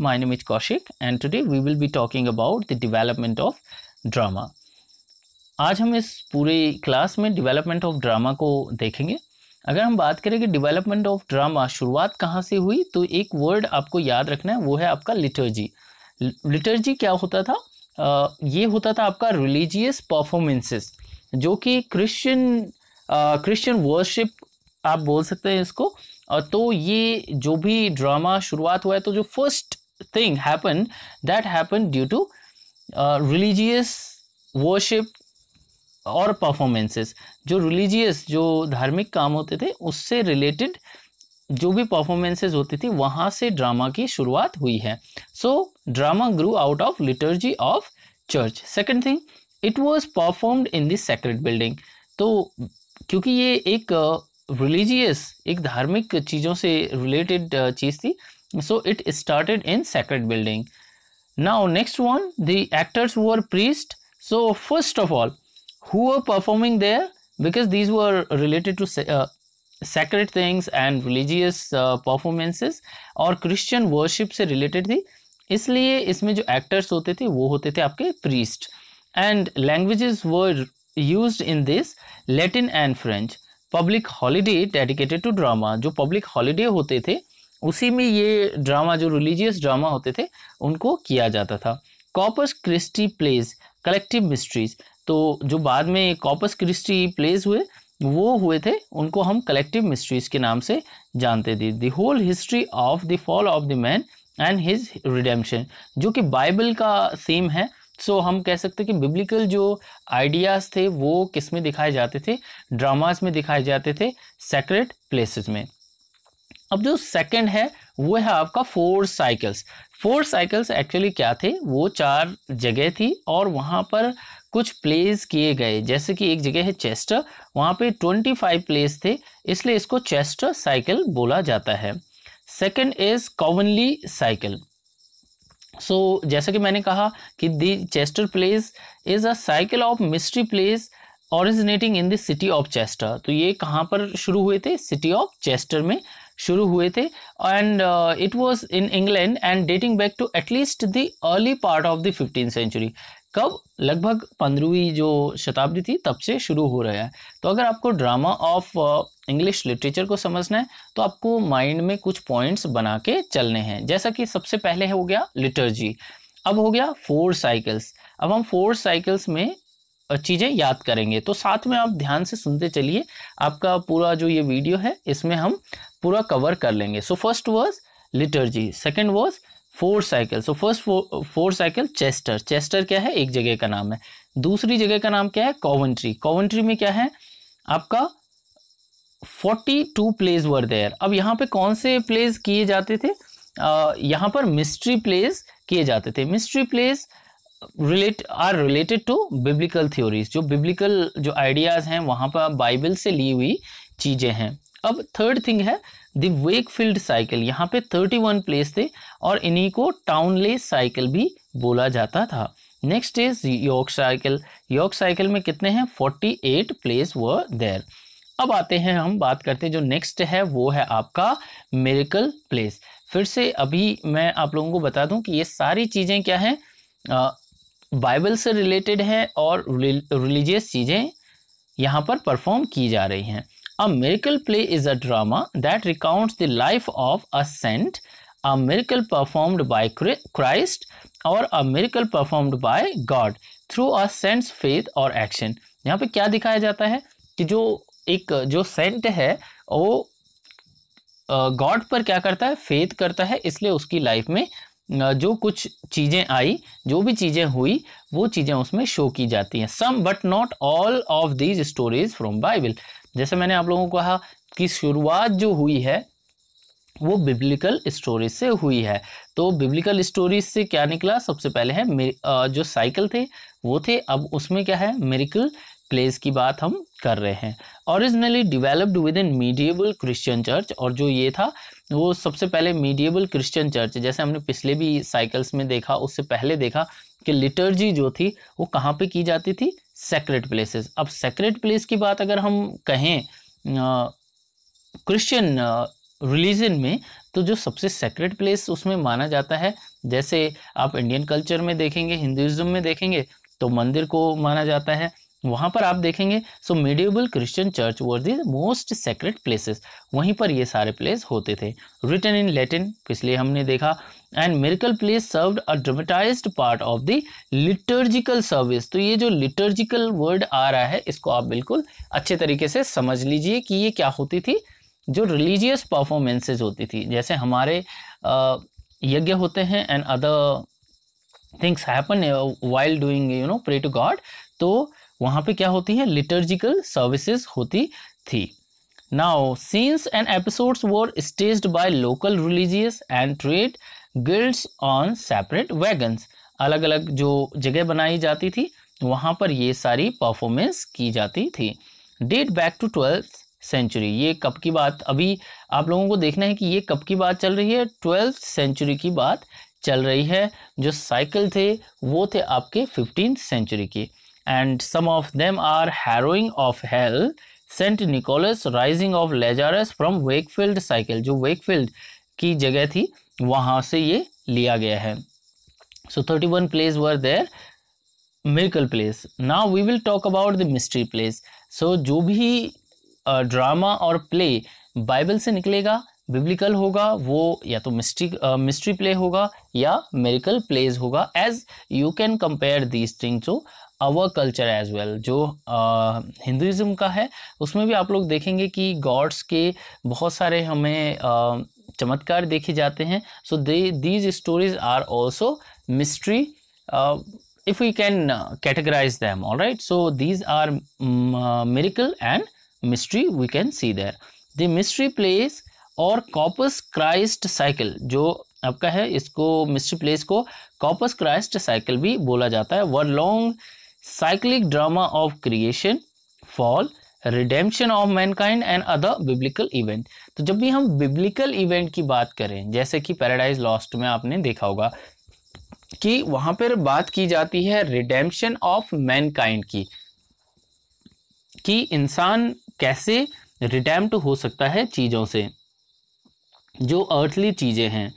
my name is Kaushik and today we will be talking about the development of drama. आज हम इस पूरे class में development of drama को देखेंगे अगर हम बात करें कि development of drama शुरुआत कहाँ से हुई तो एक वर्ड आपको याद रखना है वो है आपका लिटर्जी लिटर्जी क्या होता था आ, ये होता था आपका रिलीजियस परफॉर्मेंसेस जो कि क्रिश्चियन क्रिश्चियन वर्शिप आप बोल सकते हैं इसको तो ये जो भी ड्रामा शुरुआत हुआ है तो जो first thing happened that happened due to uh, religious worship और परफॉर्मेंसेस जो रिलीजियस जो धार्मिक काम होते थे उससे रिलेटेड जो भी परफॉर्मेंसेज होती थी वहाँ से ड्रामा की शुरुआत हुई है so drama grew out of liturgy of church second thing it was performed in this sacred building तो क्योंकि ये एक रिलीजियस uh, एक धार्मिक चीज़ों से रिलेटेड uh, चीज़ थी So it started in sacred building. Now next one, the actors were priests. So first of all, who were performing there? Because these were related to uh, sacred things and religious uh, performances or Christian worships related. Related थी इसलिए इसमें जो actors होते थे वो होते थे आपके priest and languages were used in this Latin and French public holiday dedicated to drama जो पब्लिक हॉलीडे होते थे उसी में ये ड्रामा जो रिलीजियस ड्रामा होते थे उनको किया जाता था Corpus Christi plays collective mysteries तो जो बाद में कॉपस क्रिस्टी प्लेज हुए वो हुए थे उनको हम कलेक्टिव मिस्ट्रीज के नाम से जानते थे the whole history of the fall of the man and his redemption जो कि बाइबल का सेम है सो so, हम कह सकते हैं कि बिब्लिकल जो आइडियाज़ थे वो किस में दिखाए जाते थे ड्रामाज में दिखाए जाते थे सेक्रेट प्लेसेस में अब जो सेकंड है वो है आपका four cycles four cycles actually क्या थे वो चार जगह थी और वहाँ पर कुछ प्लेस किए गए जैसे कि एक जगह है चेस्टर वहाँ पे 25 प्लेस थे इसलिए इसको चेस्टर साइकिल बोला जाता है second is commonly cycle so जैसा कि मैंने कहा कि the Chester plays is a cycle of mystery plays originating in the city of Chester तो ये कहाँ पर शुरू हुए थे सिटी ऑफ चेस्टर में शुरू हुए थे and it was in England and dating back to at least the early part of the fifteen century कब लगभग पंद्रहवीं जो शताब्दी थी तब से शुरू हो रहा है तो अगर आपको ड्रामा ऑफ इंग्लिश लिटरेचर को समझना है तो आपको माइंड में कुछ पॉइंट्स बना के चलने हैं जैसा कि सबसे पहले हो गया लिटर्जी अब हो गया फोर साइकिल्स अब हम फोर साइकिल्स में चीज़ें याद करेंगे तो साथ में आप ध्यान से सुनते चलिए आपका पूरा जो ये वीडियो है इसमें हम पूरा कवर कर लेंगे so first was liturgy second was four cycle so first four cycle Chester Chester क्या है एक जगह का नाम है दूसरी जगह का नाम क्या है कॉवेंट्री कॉवेंट्री में क्या है आपका forty two plays were there अब यहाँ पे कौन से प्लेज किए जाते थे यहाँ पर मिस्ट्री प्लेज किए जाते थे mystery plays relate are related to biblical theories जो बिब्लिकल जो आइडियाज़ हैं वहाँ पर बाइबल से ली हुई चीज़ें हैं अब थर्ड थिंग है दी वेकफील्ड साइकिल यहाँ पे थर्टी वन प्लेस थे और इन्हीं को टाउनलेस साइकिल भी बोला जाता था next is York cycle York cycle में कितने हैं फोर्टी एट प्लेस व देर अब आते हैं हम बात करते हैं जो नेक्स्ट है वो है आपका मेरिकल प्लेस फिर से अभी मैं आप लोगों को बता दूं कि ये सारी चीज़ें क्या हैं बाइबल से रिलेटेड हैं और रिलीजियस चीज़ें यहाँ पर परफॉर्म की जा रही हैं a miracle play is a drama that recounts the life of a saint a miracle performed by Christ और a miracle performed by God through a saint's faith और एक्शन यहाँ पे क्या दिखाया जाता है कि जो एक जो सेंट है वो गॉड पर क्या करता है फेथ करता है इसलिए उसकी लाइफ में जो कुछ चीज़ें आई जो भी चीज़ें हुई वो चीज़ें उसमें शो की जाती हैं some but not all of these stories from Bible जैसे मैंने आप लोगों को कहा कि शुरुआत जो हुई है वो बिब्लिकल स्टोरीज से हुई है तो बिब्लिकल स्टोरीज से क्या निकला सबसे पहले है जो साइकिल थे वो थे अब उसमें क्या है मेरिकल प्लेस की बात हम कर रहे हैं originally developed within medieval Christian church और जो ये था वो सबसे पहले मीडियबल क्रिश्चियन चर्च जैसे हमने पिछले भी साइकिल्स में देखा उससे पहले देखा कि लिटर्जी जो थी वो कहाँ पे की जाती थी सेक्रेट प्लेसेस अब सेक्रेट प्लेस की बात अगर हम कहें क्रिश्चियन रिलीजन में तो जो सबसे सेक्रेट प्लेस उसमें माना जाता है जैसे आप इंडियन कल्चर में देखेंगे हिंदुज़म में देखेंगे तो मंदिर को माना जाता है वहाँ पर आप देखेंगे so medieval Christian church were the most sacred places वहीं पर ये सारे प्लेस होते थे रिटर्न इन लेटिन पिछले हमने देखा and miracle plays served a dramatize part of the liturgical service तो ये जो लिटर्जिकल वर्ड आ रहा है इसको आप बिल्कुल अच्छे तरीके से समझ लीजिए कि ये क्या होती थी जो रिलीजियस परफॉर्मेंसेज होती थी जैसे हमारे यज्ञ होते हैं and other things happen while doing you know pray to God तो वहां पे क्या होती है लिटर्जिकल सर्विसेज होती थी now scenes and episodes were stage by local religious and trade guilds on separate wagon अलग अलग जो जगह बनाई जाती थी वहां पर ये सारी परफॉर्मेंस की जाती थी date back to twelfth century ये कब की बात अभी आप लोगों को देखना है कि ये कब की बात चल रही है ट्वेल्थ सेंचुरी की बात चल रही है जो साइकिल थे वो थे आपके फिफ्टीन सेंचुरी के and some of them are Harrowing of Hell, Saint Nicholas raising of Lazarus from Wakefield cycle जो वेकफील्ड की जगह थी वहाँ से ये लिया गया है so thirty one plays were there miracle plays now we will talk about the mystery plays so जो भी ड्रामा uh, और प्ले बाइबल से निकलेगा बिब्लिकल होगा वो या तो मिस्ट्री मिस्ट्री प्ले होगा या मेरिकल प्लेज होगा as you can compare these thing so our culture as well जो हिंदुज़म का है उसमें भी आप लोग देखेंगे कि गॉड्स के बहुत सारे हमें चमत्कार देखे जाते हैं so they these stories are also mystery if you can categorize them all right so these are miracle and mystery we can see there the mystery plays और कॉपस क्राइस्ट साइकिल जो आपका है इसको मिस्ट्री प्लेस को Corpus Christi cycle भी बोला जाता है were long cyclic drama of creation fall redemption of mankind and other biblical event तो जब भी हम बिब्लिकल इवेंट की बात करें जैसे कि पैराडाइज लॉस्ट में आपने देखा होगा कि वहां पर बात की जाती है रिडेम्पशन ऑफ मैनकाइंड की कि इंसान कैसे रिडेम्प्ट हो सकता है चीज़ों से जो अर्थली चीज़ें हैं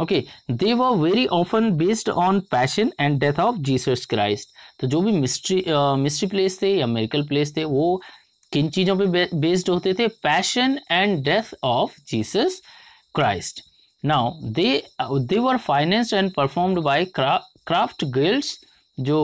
okay they were very often based on passion and death of Jesus Christ तो जो भी मिस्ट्री मिस्ट्री प्लेस थे या मेरिकल प्लेस थे वो किन चीज़ों पे बेस्ड होते थे passion and death of Jesus Christ now they they were financed and performed by craft guilds जो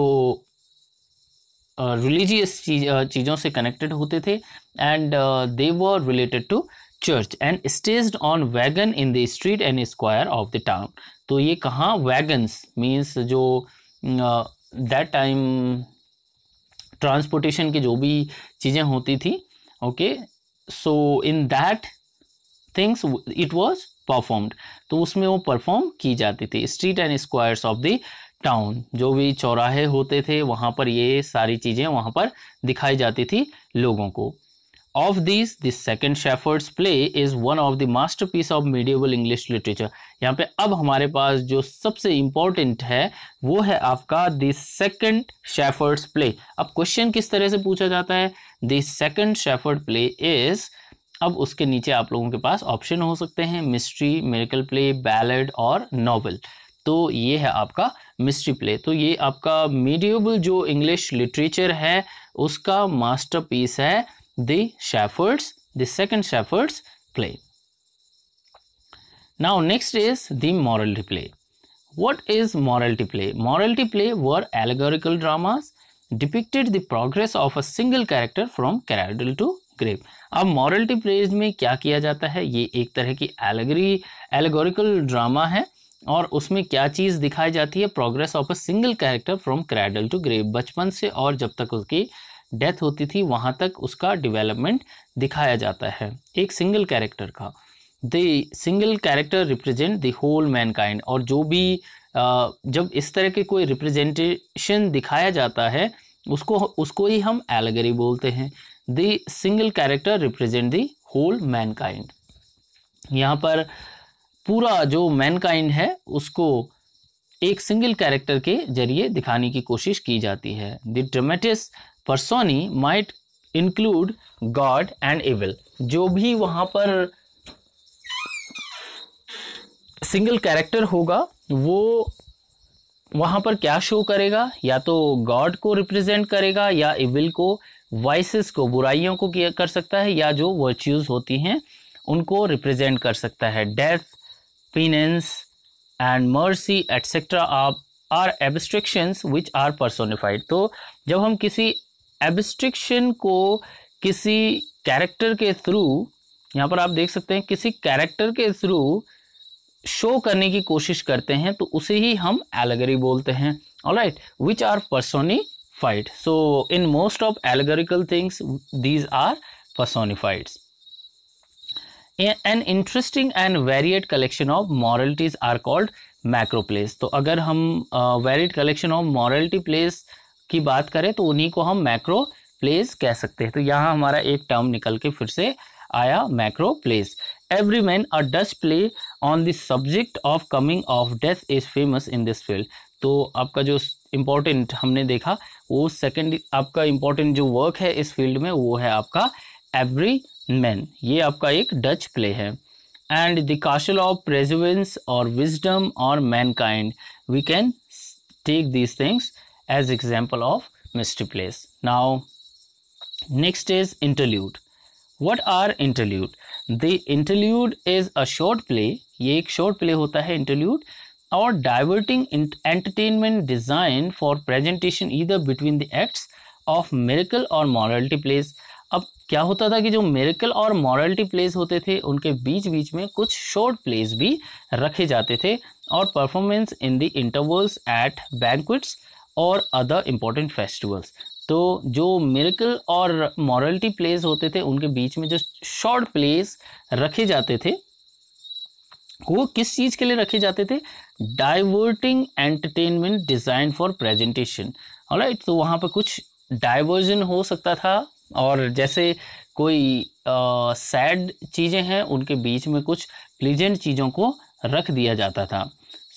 रिलीजियस चीज चीज़ों से कनेक्टेड होते थे and they were related to church and staged on wagon in the street and square of the town तो ये कहाँ wagons means जो uh, दैट टाइम ट्रांसपोर्टेशन की जो भी चीज़ें होती थी okay so in that things it was performed तो उसमें वो परफॉर्म की जाती थी street and squares of the town जो भी चौराहे होते थे वहाँ पर ये सारी चीज़ें वहाँ पर दिखाई जाती थी लोगों को Of these, the second Shepherd's play is one of the masterpiece of medieval English literature. yahan pe ab hamare paas jo sabse important hai wo hai aapka the second shepherd's play ab question kis tarah se pucha jata hai the second shepherd play is अब उसके नीचे आप लोगों के पास option हो सकते हैं mystery miracle play ballad और नॉवल तो ये है आपका मिस्ट्री प्ले तो ये आपका मीडियोबल जो इंग्लिश लिटरेचर है उसका मास्टरपीस है the shepherds, the second shepherds play. Now next is the morality play. What is morality play? Morality play were allegorical dramas depicted the progress of a single character from cradle to grave अब morality plays में क्या किया जाता है ये एक तरह की एलेगरी एलेगोरिकल ड्रामा है और उसमें क्या चीज़ दिखाई जाती है progress of a single character from cradle to grave बचपन से और जब तक उसकी डेथ होती थी वहाँ तक उसका डिवेलपमेंट दिखाया जाता है एक सिंगल कैरेक्टर का the single character represent the whole mankind और जो भी जब इस तरह के कोई रिप्रेजेंटेशन दिखाया जाता है उसको उसको ही हम एलगरी बोलते हैं the single character represent the whole mankind यहाँ पर पूरा जो मैनकाइंड है उसको एक सिंगल कैरेक्टर के जरिए दिखाने की कोशिश की जाती है the dramatis personae might include God and evil जो भी वहां पर सिंगल कैरेक्टर होगा वो वहां पर क्या शो करेगा या तो गॉड को रिप्रेजेंट करेगा या इविल को वाइसेस को बुराइयों को कर सकता है या जो वर्च्यूज़ होती हैं उनको रिप्रेजेंट कर सकता है death penance and mercy etcetera आप are abstractions which are personified तो जब हम किसी एबस्ट्रिक्शन को किसी कैरेक्टर के थ्रू यहाँ पर आप देख सकते हैं किसी कैरेक्टर के थ्रू शो करने की कोशिश करते हैं तो उसे ही हम एलेगरी बोलते हैं right which are personified so in most of allegorical things these are an interesting and varied collection of moralities are called macro plays तो अगर हम varied collection of morality plays की बात करें तो उन्हीं को हम मैक्रो प्लेस कह सकते हैं तो यहाँ हमारा एक टर्म निकल के फिर से आया macro plays Everyman a Dutch play on the subject of coming of death is famous in this field तो आपका जो इम्पोर्टेंट हमने देखा वो सेकेंड आपका इम्पोर्टेंट जो वर्क है इस फील्ड में वो है आपका एवरी मैन ये आपका एक डच प्ले है and the castle of perseverance और विजडम और mankind we can take these things as example of mystery place now next is interlude what are interlude the interlude is a short play ये एक short play होता है interlude or diverting entertainment designed for presentation either between the acts of miracle or morality plays अब क्या होता था कि जो मेरिकल और मॉरल्टी प्लेस होते थे उनके बीच बीच में कुछ शॉर्ट प्लेस भी रखे जाते थे और performance in the intervals at banquets और अदर इम्पोर्टेंट फेस्टिवल्स तो जो मेरिकल और मॉरलिटी प्लेस होते थे उनके बीच में जो शॉर्ट प्लेस रखे जाते थे वो किस चीज़ के लिए रखे जाते थे diverting entertainment design for presentation right तो वहां पर कुछ डाइवर्जन हो सकता था और जैसे कोई सैड चीज़ें हैं उनके बीच में कुछ प्लीजेंट चीज़ों को रख दिया जाता था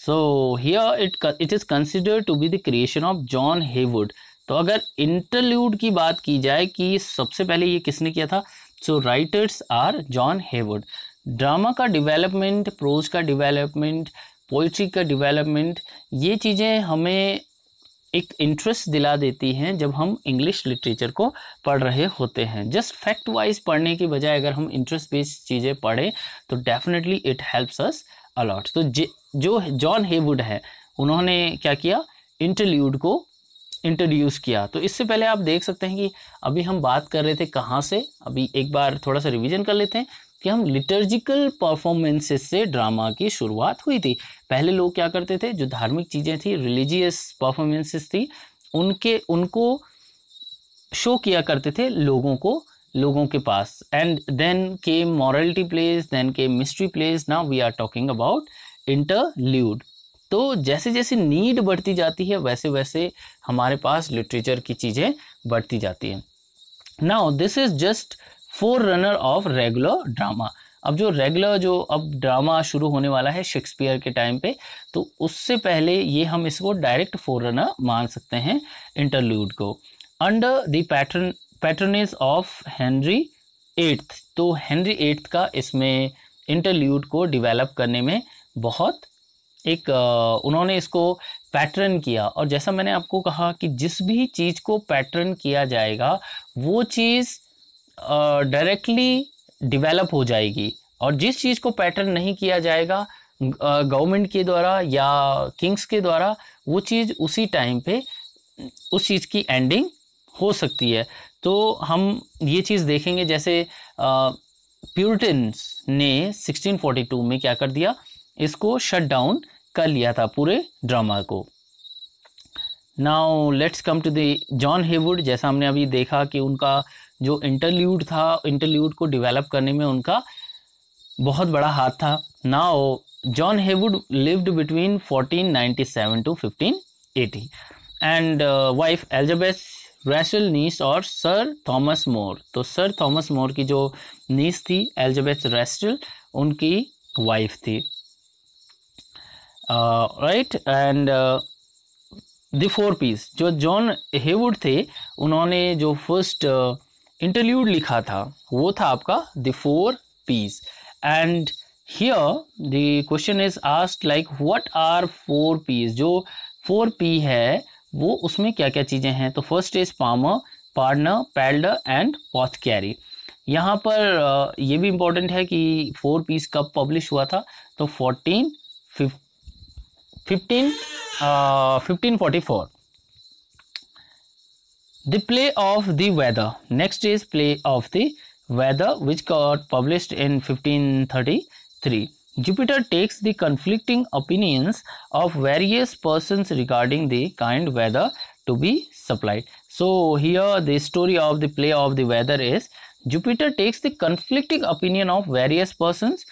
so here it it is consider to be the creation of John Heywood तो अगर इंटरल्यूड की बात की जाए कि सबसे पहले ये किसने किया था so writers are John Heywood drama का डेवलपमेंट प्रोज का डेवलपमेंट पोइट्री का डेवलपमेंट ये चीज़ें हमें एक इंटरेस्ट दिला देती हैं जब हम इंग्लिश लिटरेचर को पढ़ रहे होते हैं जस्ट फैक्ट वाइज पढ़ने के बजाय अगर हम इंटरेस्ट बेस्ड चीज़ें पढ़ें तो definitely it helps us a lot तो जो जॉन हेवुड है उन्होंने क्या किया इंटरल्यूड को इंट्रोड्यूस किया तो इससे पहले आप देख सकते हैं कि अभी हम बात कर रहे थे कहाँ से अभी एक बार थोड़ा सा रिवीजन कर लेते हैं कि हम लिटर्जिकल परफॉर्मेंसेस से ड्रामा की शुरुआत हुई थी पहले लोग क्या करते थे जो धार्मिक चीज़ें थी रिलीजियस परफॉर्मेंसेस थी उनके उनको शो किया करते थे लोगों को लोगों के पास एंड देन के मॉरलिटी प्लेस देन के mystery plays now we are talking about interlude तो जैसे जैसे नीड बढ़ती जाती है वैसे वैसे हमारे पास लिटरेचर की चीज़ें बढ़ती जाती हैं now this is just forerunner of regular drama अब जो रेगुलर जो अब ड्रामा शुरू होने वाला है शेक्सपियर के टाइम पे तो उससे पहले ये हम इसको डायरेक्ट फोर रनर मान सकते हैं इंटरल्यूड को under the pattern patronage of Henry eighth तो हेनरी एट्थ का इसमें इंटरल्यूड को डिवेलप करने में बहुत एक उन्होंने इसको पैटर्न किया और जैसा मैंने आपको कहा कि जिस भी चीज़ को पैटर्न किया जाएगा वो चीज़ डायरेक्टली डिवेलप हो जाएगी और जिस चीज़ को पैटर्न नहीं किया जाएगा गवर्नमेंट के द्वारा या किंग्स के द्वारा वो चीज़ उसी टाइम पे उस चीज़ की एंडिंग हो सकती है तो हम ये चीज़ देखेंगे जैसे प्यूरिटन्स ने 1642 में क्या कर दिया इसको शट डाउन कर लिया था पूरे ड्रामा को now let's come to the John Heywood जैसा हमने अभी देखा कि उनका जो इंटरल्यूड था इंटरल्यूड को डेवलप करने में उनका बहुत बड़ा हाथ था now John Heywood lived between 1497 to 1580 and wife Elizabeth Rastell niece और सर थॉमस मोर तो सर थॉमस मोर की जो नीस थी एलिजेथ रैशल उनकी वाइफ थी right and the four P's जो जॉन हेवुड थे उन्होंने जो फर्स्ट इंटरल्यूड uh, लिखा था वो था आपका the four P's and here the question is asked like what are four P's जो फोर पी है वो उसमें क्या क्या चीज़ें हैं तो फर्स्ट इज पामर पार्टनर पैल्ड एंड पॉथ कैरी यहाँ पर ये भी इम्पोर्टेंट है कि फोर पीस कब पब्लिश हुआ था तो fourteen fifteen fifteen forty four the play of the weather next is play of the weather which got published in fifteen thirty three Jupiter takes the conflicting opinions of various persons regarding the kind weather to be supplied. So here the story of the play of the weather is Jupiter takes the conflicting opinion of various persons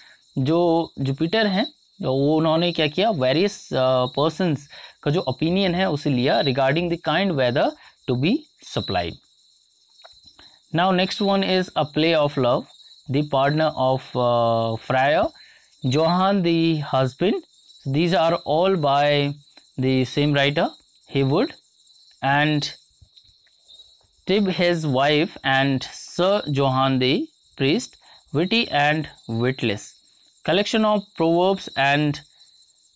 जो Jupiter हैं वो उन्होंने क्या किया various persons uh, का जो opinion है उसे लिया regarding the kind weather to be supplied now next one is a play of love the pardoner of friar Johann the husband. These are all by the same writer, would And Tib his wife and Sir Johann the priest, witty and witless. Collection of proverbs and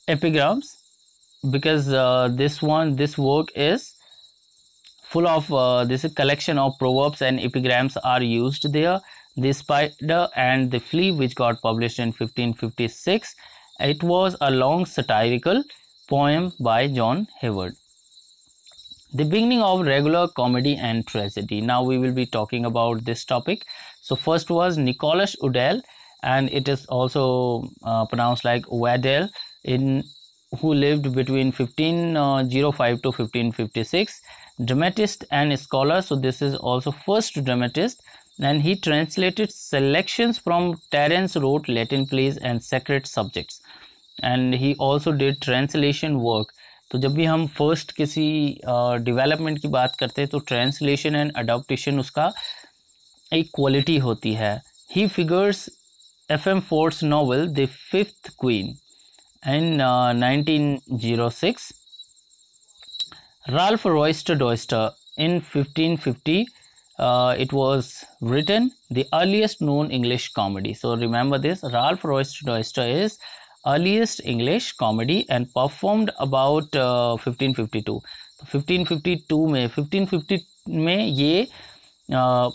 epigrams because uh, this one, this work is full of uh, this collection of proverbs and epigrams are used there the Spider and the Flea, which got published in 1556, it was a long satirical poem by John Hayward. The beginning of regular comedy and tragedy. Now we will be talking about this topic. So first was Nicholas Udell, and it is also uh, pronounced like Waddell, in who lived between 1505 uh, to 1556. Dramatist and scholar. So this is also first dramatist and he translated selections from Terence wrote Latin plays and sacred subjects and he also did translation work तो जब भी हम first किसी development uh, की बात करते हैं तो ट्रांसलेशन एंड अडोप्टेशन उसका एक क्वालिटी होती है ही figures F M Ford's novel the fifth queen in nineteen zero six Ralph Roister Doister in fifteen fifty uh, it was written the earliest known English comedy. So remember this Ralph Royster Doyster is earliest English comedy and performed about uh, 1552. 1552 में 1550 में ये uh,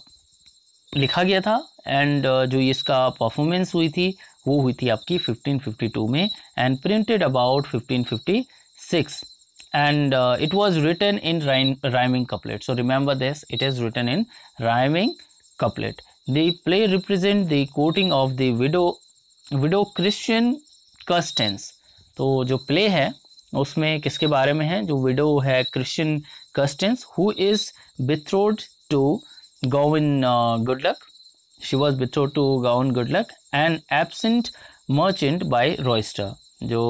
लिखा गया था and uh, जो इसका performance हुई थी वो हुई थी आपकी 1552 में and printed about 1556 and uh, it was written in rhyme, rhyming couplet so remember this it is written in rhyming couplet the play represent the courting of the widow widow christian custens तो जो play है उसमें किसके बारे में है जो widow है Christian Custance who is betrothed to Gawyn Goodluck she was betrothed to Gawyn Goodluck and absent merchant by Roister जो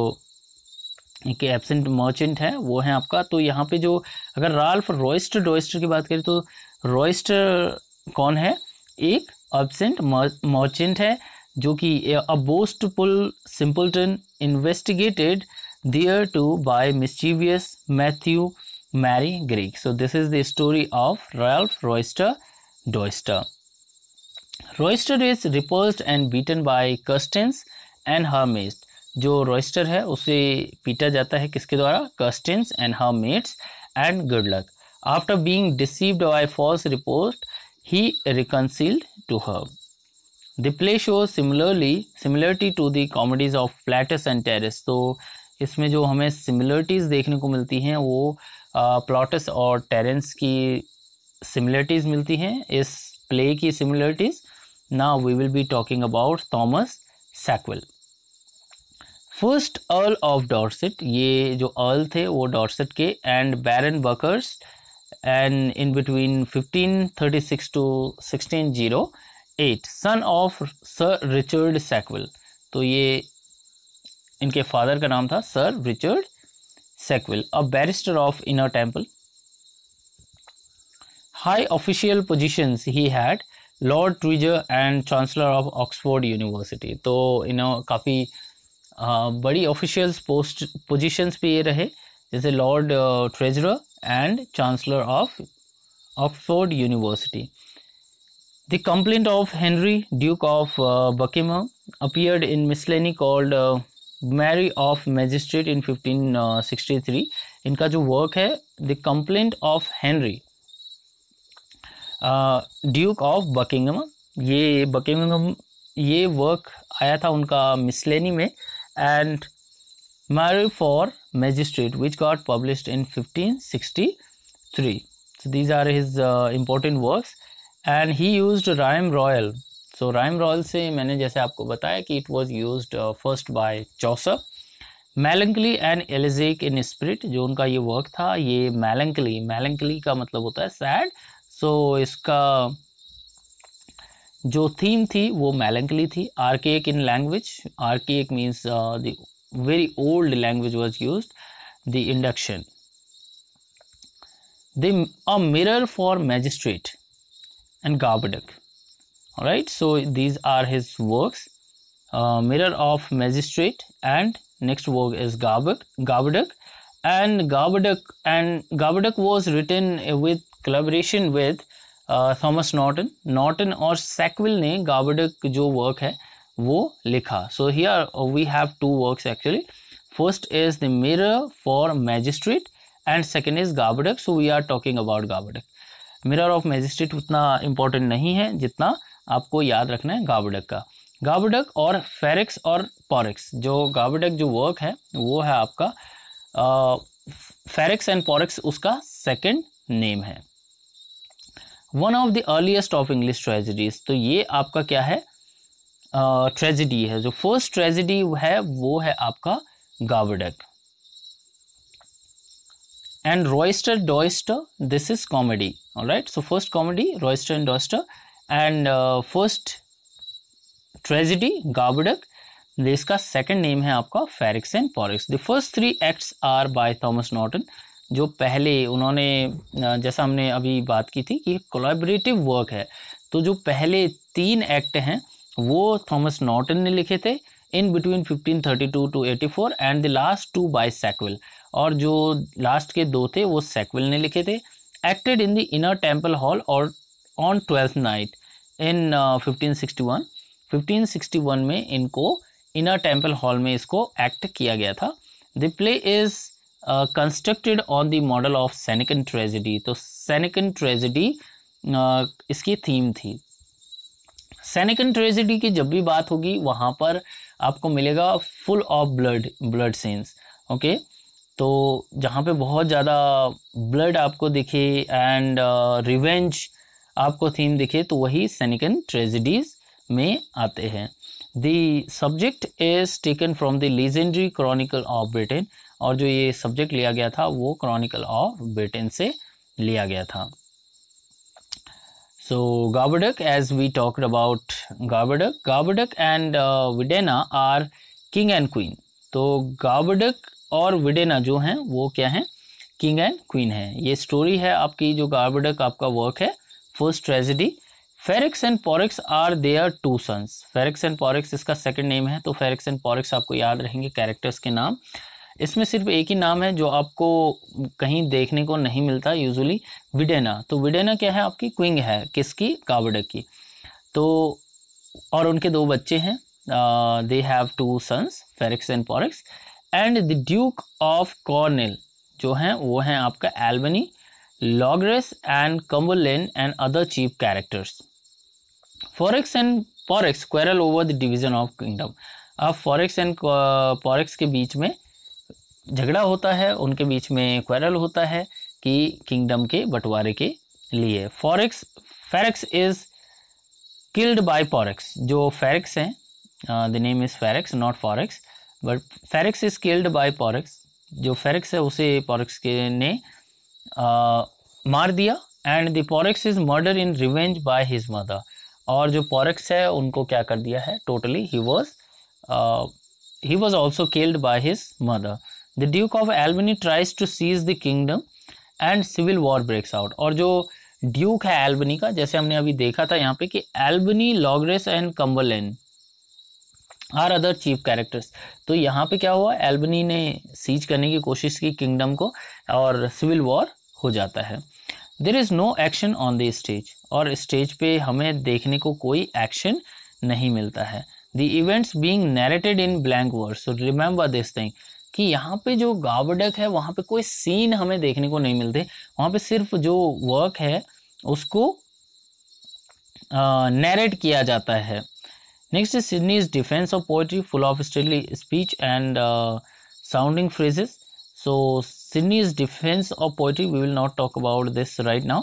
के एबसेंट मर्चेंट है वो है आपका तो यहाँ पे जो अगर राल्फ रॉयस्टर डॉयस्टर की बात करें तो रॉयस्टर कौन है एक एबसेंट मर्चेंट है जो कि a boastful simpleton investigated thereto by mischievous Matthew Merygreek so this is the story of Ralph Roister Doister Roister is repulsed and beaten by Custance and her मेस्ट जो Roister है उसे पीटा जाता है किसके द्वारा Custance and her mates and Goodluck after being deceived by false report he reconciled to her the play show similarly similarity to the comedies of plates and Terence तो इसमें जो हमें सिमिलरिटीज़ देखने को मिलती हैं वो प्लॉटस और टेरेंस की सिमिलरिटीज़ मिलती हैं इस प्ले की सिमिलरिटीज़ ना we will be talking about Thomas Sackville first Earl of Dorset ये जो अर्ल थे वो डॉर्सेट के and Baron Buckhurst and in between 1536 to 1608 son of sir Richard Sackville तो ये इनके फादर का नाम था sir Richard Sackville a barrister of Inner Temple high official positions he had lord treasurer and chancellor of Oxford University तो इन्हों काफ़ी बड़ी ऑफिशियल्स पोस्ट पोजीशंस पे ये रहे जैसे lord treasurer and chancellor of Oxford University the complaint of Henry Duke of Buckingham appeared in miscellany called mirror of magistrate in 1563. इनका जो वर्क है the complaint of Henry Duke of Buckingham ये Buckingham ये work आया था उनका मिसलेनी में and Mary for Magistrate, which got published in 1563. So these are his uh, important works, and he used rhyme royal. So rhyme royal से मैंने जैसे आपको बताया कि it was used uh, first by Chaucer. Melancholy and elegiac in spirit जो उनका ये work था ये मेलंकली मेलंकली का मतलब होता है सैड सो so, इसका जो थीम थी वो मेलंकली थी archaic in language archaic means the very old language was use the induction the a mirror for magistrate and Garbadak. All right, so these are his works. Uh, mirror of magistrate and next work is Garbadak. Garbadak and Garbadak and Garbadak was written with collaboration with Thomas Norton Norton और Sackville ने Gorboduc जो work है वो लिखा so here we have two works actually first is the mirror for magistrate and second is Gorboduc so we are talking about Gorboduc mirror of magistrate उतना important नहीं है जितना आपको याद रखना है गाबडक का गावडक और फेरिक्स और पॉरिक्स जो गाबडक जो वर्क है वो है आपका फेरिक्स एंड पॉरिक्स उसका सेकंड नेम है one of the earliest of English tragedies तो ये आपका क्या है ट्रेजिडी uh, है जो फर्स्ट ट्रेजिडी है वो है आपका Gorboduc and Roister Doister this is comedy right so first comedy Roister and Doister and first tragedy Gorboduc इसका सेकेंड नेम है आपका Ferrex and Porrex the first three acts are by Thomas Norton जो पहले उन्होंने जैसा हमने अभी बात की थी कि कोलाबरेटिव वर्क है तो जो पहले तीन एक्ट हैं वो थॉमस नॉर्टन ने लिखे थे in between 1532 to 84 and the last two by Sackville और जो लास्ट के दो थे वो सेक्वल ने लिखे थे acted in the inner temple hall और ऑन ट्वेल्थ नाइट इन 1561 1561 में इनको इनर टेम्पल हॉल में इसको एक्ट किया गया था the play is constructed on the model of Senecan tragedy तो सैनिकन ट्रेजिडी uh, इसकी थीम थी सैनिकन ट्रेजिडी की जब भी बात होगी वहाँ पर आपको मिलेगा full of blood blood scenes okay तो जहाँ पे बहुत ज़्यादा ब्लड आपको दिखे एंड रिवेंज uh, आपको थीम दिखे तो वही सैनिकन ट्रेजिडीज में आते हैं दब्जेक्ट subject is taken from the legendary chronicle of Britain और जो ये सब्जेक्ट लिया गया था वो क्रॉनिकल ऑफ ब्रिटेन से लिया गया था so Gorboduc as we talk about Gorboduc Gorboduc and Videna are king and queen तो गाबडक और विडेना जो हैं वो क्या हैं किंग एंड क्वीन है ये स्टोरी है आपकी जो गाबडक आपका वर्क है first tragedy Ferrex and Porrex are their two sons Ferrex and Porrex इसका सेकंड नेम है तो फेरिक्स एंड पॉरिक्स आपको याद रहेंगे कैरेक्टर्स के नाम इसमें सिर्फ एक ही नाम है जो आपको कहीं देखने को नहीं मिलता यूजुअली विडेना तो विडेना क्या है आपकी क्विंग है किसकी कावडक की तो और उनके दो बच्चे हैं they have two sons Ferrex and Porrex and the Duke of Cornwall जो हैं वो हैं आपका Albany Loegris and Cumberland and other chief characters Ferrex and Porrex quarrel over the division of kingdom अब फॉरेक्स एंड पॉरेक्स के बीच में झगड़ा होता है उनके बीच में क्वेरल होता है कि किंगडम के बंटवारे के लिए Porrex Ferrex is killed by Porrex जो फेरेक्स हैं the name is Ferrex not Porrex but Ferrex is killed by Porrex जो फेरेक्स है उसे फॉरेक्स के ने आ, uh, मार दिया and the Porrex is murder in revenge by his mother और जो फॉरेक्स है उनको क्या कर दिया है totally he was he was also killed by his mother the Duke of Albany tries to seize the kingdom and civil war breaks out और जो ड्यूक है एल्बनी का जैसे हमने अभी देखा था यहाँ पे कि एल्बनी लॉगरेस एंड एन आर अदर चीफ कैरेक्टर्स तो यहाँ पे क्या हुआ एल्बनी ने सीज करने की कोशिश की किंगडम को और सिविल वॉर हो जाता है there is no action on the stage और स्टेज पे हमें देखने को कोई एक्शन नहीं मिलता है the events being narrated in blank word so remember this thing कि यहाँ पे जो गावडक है वहां पे कोई सीन हमें देखने को नहीं मिलते वहां पे सिर्फ जो वर्क है उसको नैरेट किया जाता है next is Sidney defence of poetry full of stately speech and sounding phrases so Sidney defence of poetry we will not talk about this right now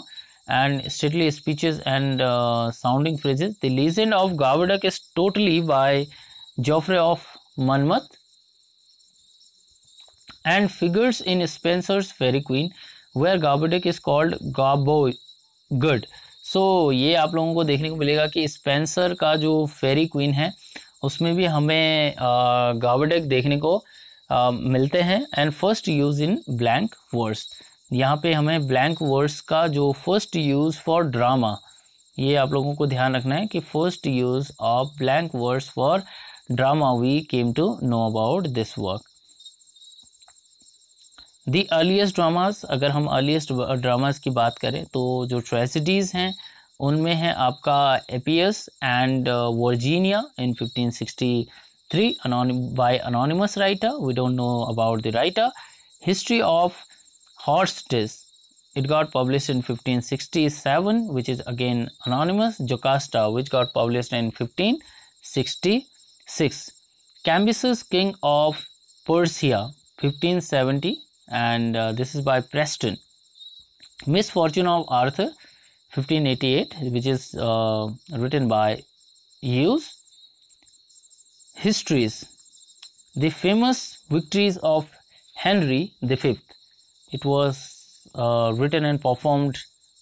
and stately speeches and sounding phrases the legend of Gorboduc is totally by Geoffrey of Monmouth and figures in Spenser's Faerie Queene where Gorboduc is called Gorbogud सो ये आप लोगों को देखने को मिलेगा कि Spencer का जो फेरी क्वीन है उसमें भी हमें गाबोडेक देखने को आ, मिलते हैं and first use in blank words यहाँ पे हमें ब्लैंक वर्ड्स का जो फर्स्ट यूज़ फॉर ड्रामा ये आप लोगों को ध्यान रखना है कि first use of blank words for drama we came to know about this work the earliest dramas अगर हम अर्लीस्ट ड्रामास की बात करें तो जो ट्रेसिडीज़ हैं उनमें है आपका Appius and Virginia in 1563 by anonymous writer we don't know about the writer history of Horestes it got published in 1567 which is again anonymous Jocasta which got publish in 1566 cambyses king of Persia 1570 and uh, this is by Preston. Misfortune of Arthur 1588 which is uh, written by Hughes. Histories The famous victories of Henry V. It was uh, written and performed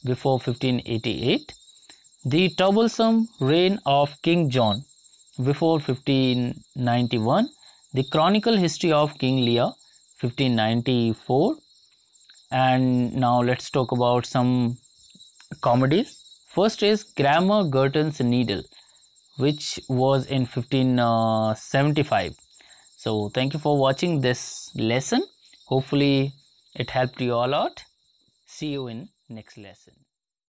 before 1588. The troublesome reign of King John before 1591. The Chronicle History of King Lear 1594 and now let's talk about some comedies first is grammar Gurton's needle which was in 1575 so thank you for watching this lesson hopefully it helped you all out see you in next lesson